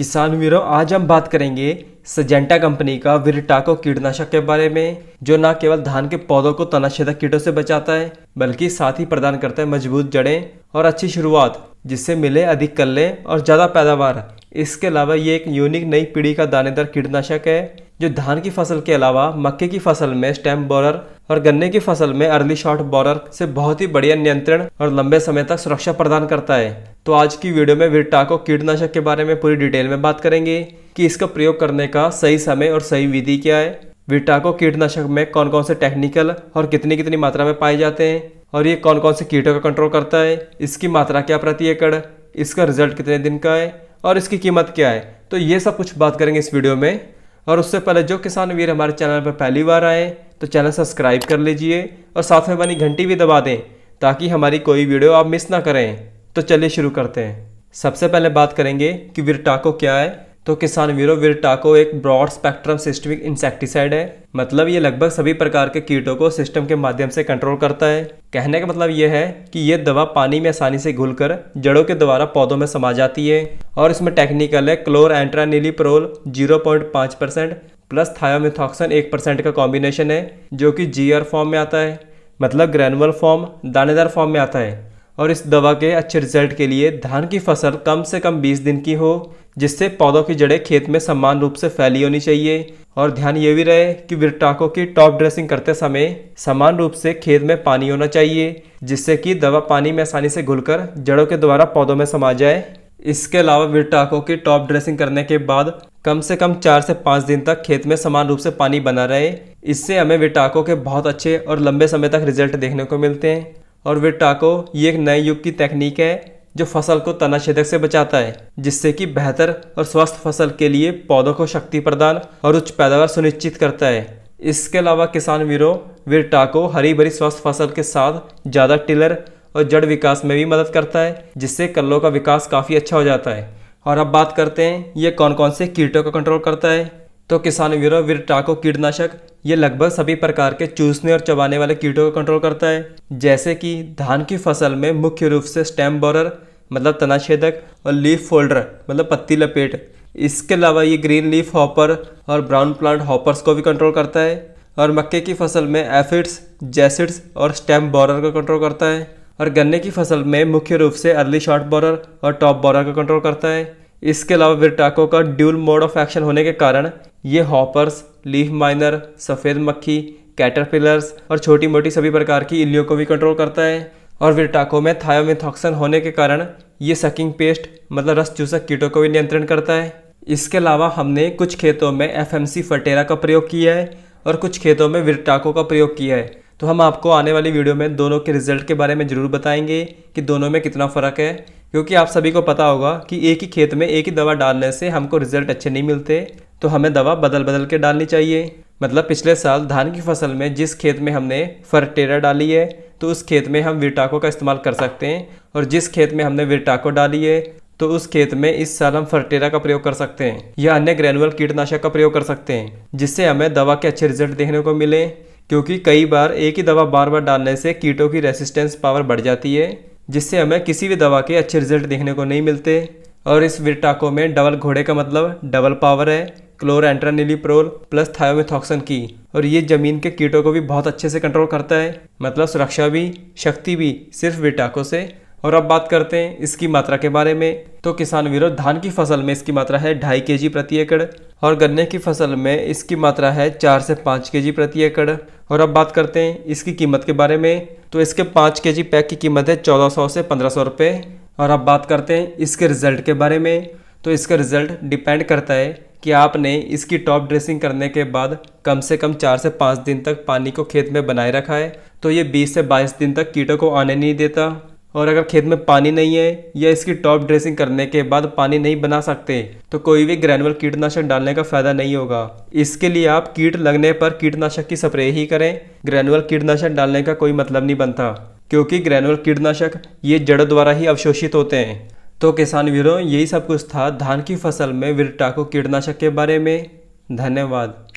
किसान वीरों आज हम बात करेंगे सजेंटा कंपनी का विरटाको कीटनाशक के बारे में जो न केवल धान के पौधों को तनाछेदक कीटों से बचाता है बल्कि साथ ही प्रदान करता है मजबूत जड़ें और अच्छी शुरुआत जिससे मिले अधिक कल्ले और ज़्यादा पैदावार इसके अलावा ये एक यूनिक नई पीढ़ी का दानेदार कीटनाशक है जो धान की फसल के अलावा मक्के की फसल में स्टैम्प बॉलर और गन्ने की फसल में अर्ली शॉट बॉरर से बहुत ही बढ़िया नियंत्रण और लंबे समय तक सुरक्षा प्रदान करता है तो आज की वीडियो में विटाको कीटनाशक के बारे में पूरी डिटेल में बात करेंगे कि इसका प्रयोग करने का सही समय और सही विधि क्या है विटाको कीटनाशक में कौन कौन से टेक्निकल और कितनी कितनी मात्रा में पाए जाते हैं और ये कौन कौन से कीटों का कंट्रोल करता है इसकी मात्रा क्या प्रति एकड़ इसका रिजल्ट कितने दिन का है और इसकी कीमत क्या है तो ये सब कुछ बात करेंगे इस वीडियो में और उससे पहले जो किसान वीर हमारे चैनल पर पहली बार आए तो चैनल सब्सक्राइब कर लीजिए और साथ में बनी घंटी भी दबा दें ताकि हमारी कोई वीडियो आप मिस ना करें तो चलिए शुरू करते हैं सबसे पहले बात करेंगे कि विरटाको क्या है तो किसान वीरो विरटाको एक ब्रॉड स्पेक्ट्रम सिस्टमिक इंसेक्टिसाइड है मतलब ये लगभग सभी प्रकार के कीटों को सिस्टम के माध्यम से कंट्रोल करता है कहने का मतलब यह है कि ये दवा पानी में आसानी से घुलकर जड़ों के द्वारा पौधों में समा जाती है और इसमें टेक्निकल है क्लोर एंट्रानिलीप्रोल प्रोल परसेंट प्लस थायोमिथॉक्सन एक परसेंट का कॉम्बिनेशन है जो कि जीआर फॉर्म में आता है मतलब ग्रैनुअल फॉर्म दानेदार फॉर्म में आता है और इस दवा के अच्छे रिजल्ट के लिए धान की फसल कम से कम 20 दिन की हो जिससे पौधों की जड़ें खेत में समान रूप से फैली होनी चाहिए और ध्यान ये भी रहे कि विरटाको की टॉप ड्रेसिंग करते समय समान रूप से खेत में पानी होना चाहिए जिससे कि दवा पानी में आसानी से घुलकर जड़ों के द्वारा पौधों में समा जाए इसके अलावा विरटाको की टॉप ड्रेसिंग करने के बाद कम से कम चार से पाँच दिन तक खेत में समान रूप से पानी बना रहे इससे हमें विटाको के बहुत अच्छे और लंबे समय तक रिजल्ट देखने को मिलते हैं और विटाको ये एक नए युग की तकनीक है जो फसल को तनाछेदक से बचाता है जिससे कि बेहतर और स्वस्थ फसल के लिए पौधों को शक्ति प्रदान और उच्च पैदावार सुनिश्चित करता है इसके अलावा किसान वीरों विरटाको हरी भरी स्वस्थ फसल के साथ ज़्यादा टिलर और जड़ विकास में भी मदद करता है जिससे कल्लों का विकास काफ़ी अच्छा हो जाता है और अब बात करते हैं ये कौन कौन से कीटों को कंट्रोल करता है तो किसान वीरो विरटाको कीटनाशक ये लगभग सभी प्रकार के चूसने और चबाने वाले कीटों को कंट्रोल करता है जैसे कि धान की फसल में मुख्य रूप से स्टेम बोरर मतलब तनाछेदक और लीफ फोल्डर मतलब पत्ती लपेट इसके अलावा ये ग्रीन लीफ हॉपर और ब्राउन प्लांट हॉपर्स को भी कंट्रोल करता है और मक्के की फसल में एफिड्स जैसिड्स और स्टेम बोरर को कंट्रोल करता है और गन्ने की फसल में मुख्य रूप से अर्ली शॉर्ट बॉलर और टॉप बॉलर का कंट्रोल करता है इसके अलावा विरटाको का ड्यूल मोड ऑफ एक्शन होने के कारण ये हॉपर्स लीफ माइनर सफ़ेद मक्खी कैटरपिलर्स और छोटी मोटी सभी प्रकार की इलियों को भी कंट्रोल करता है और विरटाको में थायोमिथॉक्सन होने के कारण ये सकिंग पेस्ट मतलब रस चूसक कीटों को भी नियंत्रण करता है इसके अलावा हमने कुछ खेतों में एफ एम फटेरा का प्रयोग किया है और कुछ खेतों में विरटाको का प्रयोग किया है तो हम आपको आने वाली वीडियो में दोनों के रिजल्ट के बारे में ज़रूर बताएंगे कि दोनों में कितना फ़र्क है क्योंकि आप सभी को पता होगा कि एक ही खेत में एक ही दवा डालने से हमको रिजल्ट अच्छे नहीं मिलते तो हमें दवा बदल बदल के डालनी चाहिए मतलब पिछले साल धान की फसल में जिस खेत में हमने फर्टेरा डाली है तो उस खेत में हम विरटाको का इस्तेमाल कर सकते हैं और जिस खेत में हमने विरटाको डाली है तो उस खेत में इस साल हम फर्टेरा का प्रयोग कर सकते हैं या अन्य ग्रेनुअल कीटनाशक का प्रयोग कर सकते हैं जिससे हमें दवा के अच्छे रिजल्ट देखने को मिले क्योंकि कई बार एक ही दवा बार बार डालने से कीटों की रेसिस्टेंस पावर बढ़ जाती है जिससे हमें किसी भी दवा के अच्छे रिजल्ट देखने को नहीं मिलते और इस विरटाको में डबल घोड़े का मतलब डबल पावर है क्लोर एंट्रानिलीप्रोल प्लस थायोमेथॉक्सन की और ये जमीन के कीटों को भी बहुत अच्छे से कंट्रोल करता है मतलब सुरक्षा भी शक्ति भी सिर्फ विटाको से और अब बात करते हैं इसकी मात्रा के बारे में तो किसान विरोध धान की फसल में इसकी मात्रा है ढाई के प्रति एकड़ और गन्ने की फसल में इसकी मात्रा है चार से पाँच के प्रति एकड़ और अब बात करते हैं इसकी कीमत के बारे में तो इसके पाँच के पैक की कीमत है चौदह सौ से पंद्रह सौ रुपये और अब बात करते हैं इसके रिजल्ट के बारे में तो इसका रिजल्ट डिपेंड करता है कि आपने इसकी टॉप ड्रेसिंग करने के बाद कम से कम चार से पाँच दिन तक पानी को खेत में बनाए रखा है तो ये बीस से बाईस दिन तक कीटों को आने नहीं देता और अगर खेत में पानी नहीं है या इसकी टॉप ड्रेसिंग करने के बाद पानी नहीं बना सकते तो कोई भी ग्रैनुअल कीटनाशक डालने का फायदा नहीं होगा इसके लिए आप कीट लगने पर कीटनाशक की स्प्रे ही करें ग्रैनुअल कीटनाशक डालने का कोई मतलब नहीं बनता क्योंकि ग्रैनुअल कीटनाशक ये जड़ द्वारा ही अवशोषित होते हैं तो किसान वीरों यही सब कुछ था धान की फसल में विरटाको कीटनाशक के बारे में धन्यवाद